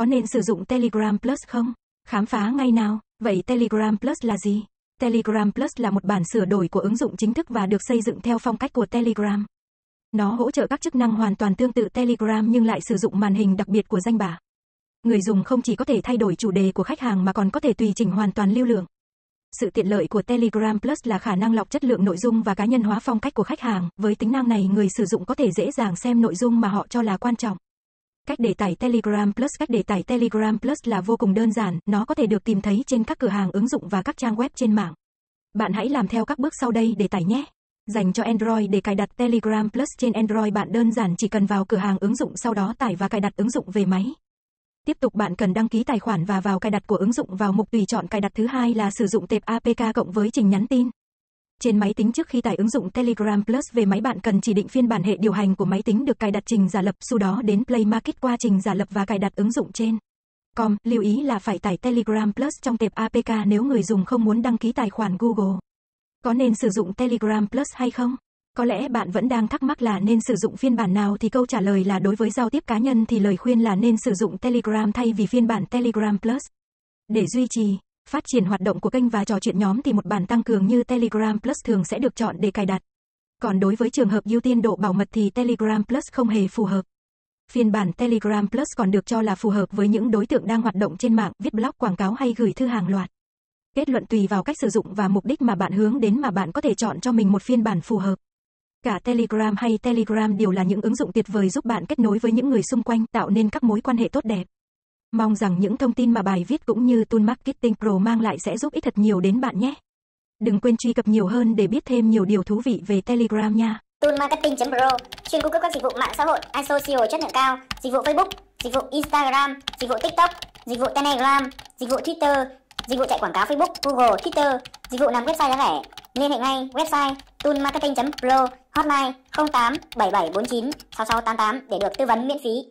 Có nên sử dụng Telegram Plus không? Khám phá ngay nào. Vậy Telegram Plus là gì? Telegram Plus là một bản sửa đổi của ứng dụng chính thức và được xây dựng theo phong cách của Telegram. Nó hỗ trợ các chức năng hoàn toàn tương tự Telegram nhưng lại sử dụng màn hình đặc biệt của danh bạ. Người dùng không chỉ có thể thay đổi chủ đề của khách hàng mà còn có thể tùy chỉnh hoàn toàn lưu lượng. Sự tiện lợi của Telegram Plus là khả năng lọc chất lượng nội dung và cá nhân hóa phong cách của khách hàng, với tính năng này người sử dụng có thể dễ dàng xem nội dung mà họ cho là quan trọng. Cách để tải Telegram Plus Cách để tải Telegram Plus là vô cùng đơn giản, nó có thể được tìm thấy trên các cửa hàng ứng dụng và các trang web trên mạng. Bạn hãy làm theo các bước sau đây để tải nhé. Dành cho Android để cài đặt Telegram Plus trên Android bạn đơn giản chỉ cần vào cửa hàng ứng dụng sau đó tải và cài đặt ứng dụng về máy. Tiếp tục bạn cần đăng ký tài khoản và vào cài đặt của ứng dụng vào mục tùy chọn cài đặt thứ hai là sử dụng tệp APK cộng với trình nhắn tin. Trên máy tính trước khi tải ứng dụng Telegram Plus về máy bạn cần chỉ định phiên bản hệ điều hành của máy tính được cài đặt trình giả lập, sau đó đến Play Market qua trình giả lập và cài đặt ứng dụng trên. Com, lưu ý là phải tải Telegram Plus trong tệp APK nếu người dùng không muốn đăng ký tài khoản Google. Có nên sử dụng Telegram Plus hay không? Có lẽ bạn vẫn đang thắc mắc là nên sử dụng phiên bản nào thì câu trả lời là đối với giao tiếp cá nhân thì lời khuyên là nên sử dụng Telegram thay vì phiên bản Telegram Plus. Để duy trì Phát triển hoạt động của kênh và trò chuyện nhóm thì một bản tăng cường như Telegram Plus thường sẽ được chọn để cài đặt. Còn đối với trường hợp ưu tiên độ bảo mật thì Telegram Plus không hề phù hợp. Phiên bản Telegram Plus còn được cho là phù hợp với những đối tượng đang hoạt động trên mạng, viết blog quảng cáo hay gửi thư hàng loạt. Kết luận tùy vào cách sử dụng và mục đích mà bạn hướng đến mà bạn có thể chọn cho mình một phiên bản phù hợp. Cả Telegram hay Telegram đều là những ứng dụng tuyệt vời giúp bạn kết nối với những người xung quanh, tạo nên các mối quan hệ tốt đẹp. Mong rằng những thông tin mà bài viết cũng như Tool Marketing Pro mang lại sẽ giúp ích thật nhiều đến bạn nhé. Đừng quên truy cập nhiều hơn để biết thêm nhiều điều thú vị về Telegram nha. Tool Marketing Pro chuyên cung cấp các dịch vụ mạng xã hội, ISO SEO chất lượng cao, dịch vụ Facebook, dịch vụ Instagram, dịch vụ TikTok, dịch vụ Telegram, dịch vụ Twitter, dịch vụ chạy quảng cáo Facebook, Google, Twitter, dịch vụ làm website giá rẻ. Liên hệ ngay website toolmarketing.pro hotline 08 7749 6688 để được tư vấn miễn phí.